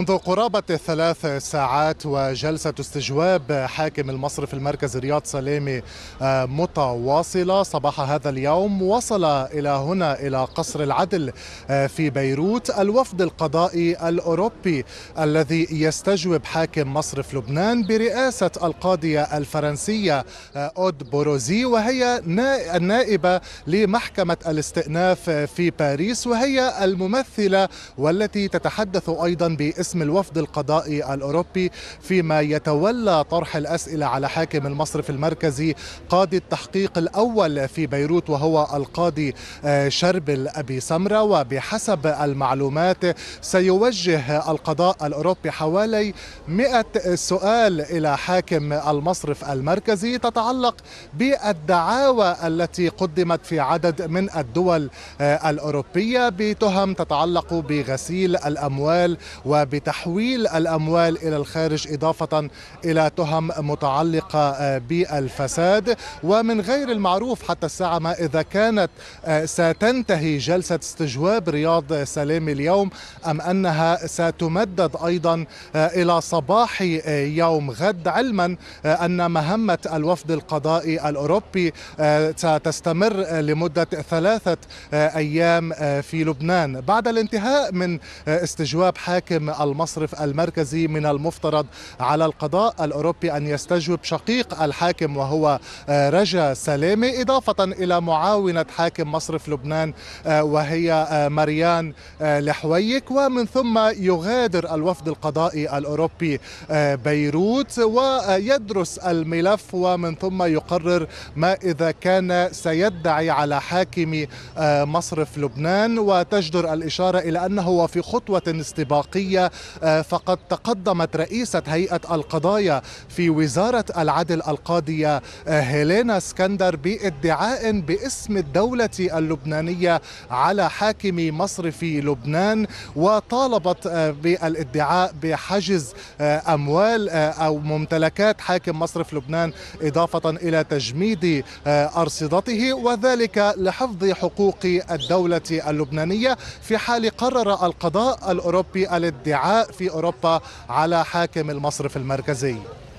منذ قرابة ثلاث ساعات وجلسة استجواب حاكم المصرف المركزي رياض سلامي آه، متواصلة صباح هذا اليوم وصل إلى هنا إلى قصر العدل آه، في بيروت الوفد القضائي الأوروبي الذي يستجوب حاكم مصرف لبنان برئاسة القاضية الفرنسية آه، أود بوروزي وهي النائبة لمحكمة الاستئناف في باريس وهي الممثلة والتي تتحدث أيضا باسم باسم الوفد القضائي الأوروبي فيما يتولى طرح الأسئلة على حاكم المصرف المركزي قاضي التحقيق الأول في بيروت وهو القاضي آه، شربل أبي سمرة وبحسب المعلومات سيوجه القضاء الأوروبي حوالي 100 سؤال إلى حاكم المصرف المركزي تتعلق بالدعاوى التي قدمت في عدد من الدول آه، الأوروبية بتهم تتعلق بغسيل الأموال وب بتحويل الأموال إلى الخارج إضافة إلى تهم متعلقة آه، بالفساد ومن غير المعروف حتى الساعة ما إذا كانت آه، ستنتهي جلسة استجواب رياض سلامي اليوم أم أنها ستمدد أيضا آه، إلى صباح يوم غد علما أن مهمة الوفد القضائي الأوروبي ستستمر لمدة ثلاثة أيام في لبنان بعد الانتهاء من استجواب حاكم المصرف المركزي من المفترض على القضاء الأوروبي أن يستجوب شقيق الحاكم وهو آه، رجا سلامة إضافة إلى معاونة حاكم مصرف لبنان آه، وهي آه، مريان لحويك ومن ثم يغادر الوفد القضائي الأوروبي بيروت ويدرس الملف ومن ثم يقرر ما إذا كان سيدعي على حاكم مصرف لبنان وتجدر الإشارة إلى أنه في خطوة استباقية آه، فقد تقدمت رئيسة هيئة القضايا في وزارة العدل القاضية آه، هيلينا اسكندر بادعاء باسم الدولة اللبنانية على حاكم مصر في لبنان وطالبت آه، بالادعاء بحجز أموال أو ممتلكات حاكم مصر في لبنان إضافة إلى تجميد أرصدته وذلك لحفظ حقوق الدولة اللبنانية في حال قرر القضاء الأوروبي الادعاء في أوروبا على حاكم المصرف المركزي